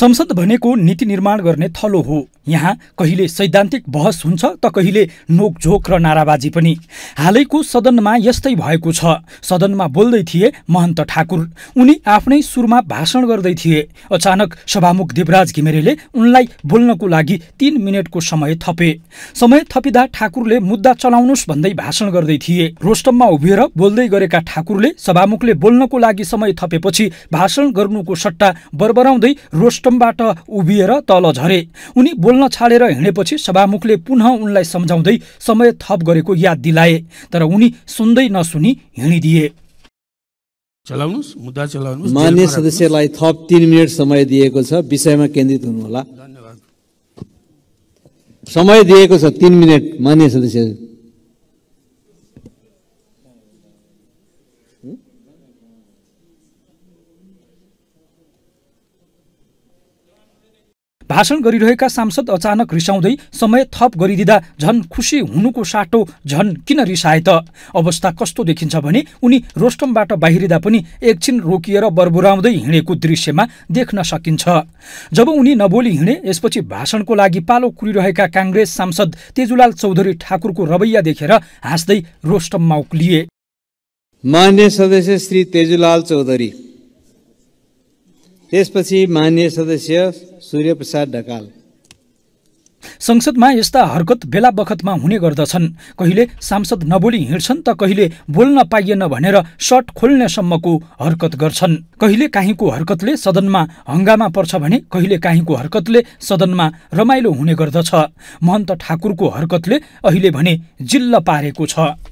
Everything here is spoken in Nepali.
संसद भनेको नीति निर्माण गर्ने थलो हो यहाँ कहिले सैद्धान्तिक बहस हुन्छ त कहिले नोकझोक र नाराबाजी पनि हालैको सदनमा यस्तै भएको छ सदनमा बोल्दै थिए महन्त ठाकुर उनी आफ्नै सुरमा भाषण गर्दै थिए अचानक सभामुख देवराज घिमिरेले उनलाई बोल्नको लागि तीन मिनटको समय थपे समय थपिँदा ठाकुरले मुद्दा चलाउनुहोस् भन्दै भाषण गर्दै थिए रोस्टममा उभिएर बोल्दै गरेका ठाकुरले सभामुखले बोल्नको लागि समय थपेपछि भाषण गर्नुको सट्टा बरबराउँदै रोस्टमबाट उभिएर तल झरे उनी बोल्न छाडेर हिँडेपछि सभामुखले पुनः उनलाई सम्झाउँदै समय थप गरेको याद दिलाए तर उनी सुन्दै नसुनी हिँडिदिए मुद्दा मान्य सदस्यलाई थप तिन मिनट समय दिएको छ विषयमा केन्द्रित हुनुहोला समय दिएको छ तिन मिनट मान्य सदस्य भाषण गरिरहेका सांसद अचानक रिसाउँदै समय थप गरिदिँदा झन खुसी हुनुको साटो झन किन रिसाए त अवस्था कस्तो देखिन्छ भने उनी रोस्टमबाट बाहिरिँदा पनि एकछिन रोकिएर बरबुराउँदै हिँडेको दृश्यमा देख्न सकिन्छ जब उनी नबोली हिँडे यसपछि भाषणको लागि पालो कुरिरहेका काङ्ग्रेस सांसद तेजुलाल चौधरी ठाकुरको रवैया देखेर हाँस्दै रोस्टममा उक्लिए मान्य सदस्य श्री तेजुलाल चौधरी त्यसपछि मान्य सदस्य सूर्यप्रसाद ढकाल संसदमा यस्ता हरकत बेला बखतमा हुने गर्दछन् कहिले सांसद नबोली हिँड्छन् त कहिले बोल्न पाइएन भनेर सर्ट खोल्नेसम्मको हरकत गर्छन् कहिले काहीँको हरकतले सदनमा हङ्गामा पर्छ भने कहिले काहीँको हरकतले सदनमा रमाइलो हुने गर्दछ महन्त ठाकुरको हरकतले अहिले भने जिल्ल पारेको छ